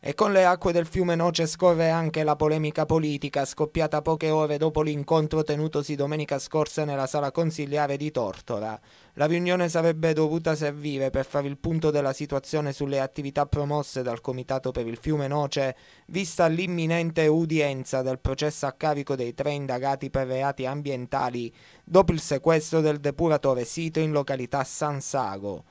E con le acque del fiume Noce scorre anche la polemica politica scoppiata poche ore dopo l'incontro tenutosi domenica scorsa nella sala consiliare di Tortora. La riunione sarebbe dovuta servire per fare il punto della situazione sulle attività promosse dal Comitato per il fiume Noce, vista l'imminente udienza del processo a carico dei tre indagati per reati ambientali dopo il sequestro del depuratore sito in località San Sago.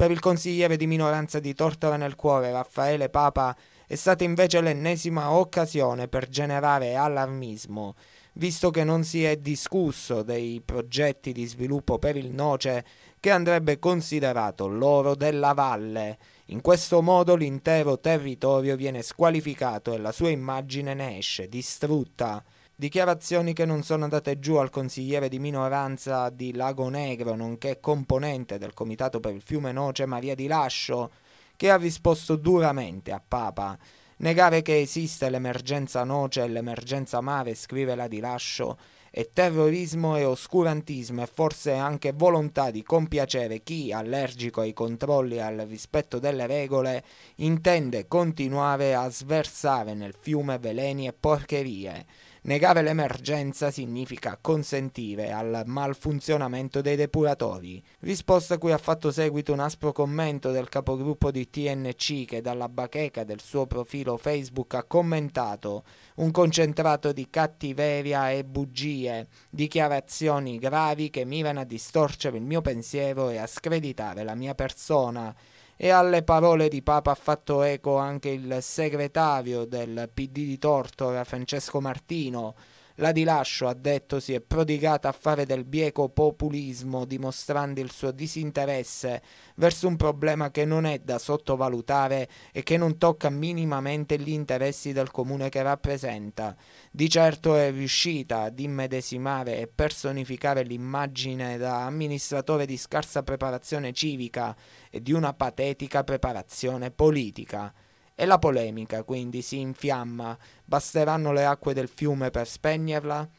Per il consigliere di minoranza di Tortola nel Cuore, Raffaele Papa, è stata invece l'ennesima occasione per generare allarmismo, visto che non si è discusso dei progetti di sviluppo per il noce che andrebbe considerato l'oro della valle. In questo modo l'intero territorio viene squalificato e la sua immagine ne esce distrutta. Dichiarazioni che non sono andate giù al consigliere di minoranza di Lago Negro, nonché componente del Comitato per il Fiume Noce Maria Di Lascio, che ha risposto duramente a Papa. Negare che esiste l'emergenza noce e l'emergenza mare, scrive la Di Lascio, è terrorismo e oscurantismo e forse anche volontà di compiacere chi, allergico ai controlli e al rispetto delle regole, intende continuare a sversare nel fiume veleni e porcherie. Negare l'emergenza significa consentire al malfunzionamento dei depuratori, risposta a cui ha fatto seguito un aspro commento del capogruppo di TNC che dalla bacheca del suo profilo Facebook ha commentato un concentrato di cattiveria e bugie, dichiarazioni gravi che mirano a distorcere il mio pensiero e a screditare la mia persona. E alle parole di Papa ha fatto eco anche il segretario del PD di Tortora, Francesco Martino, la Di Lascio, ha detto, si è prodigata a fare del bieco populismo, dimostrando il suo disinteresse verso un problema che non è da sottovalutare e che non tocca minimamente gli interessi del comune che rappresenta. Di certo è riuscita ad immedesimare e personificare l'immagine da amministratore di scarsa preparazione civica e di una patetica preparazione politica. E la polemica quindi si infiamma, basteranno le acque del fiume per spegnerla?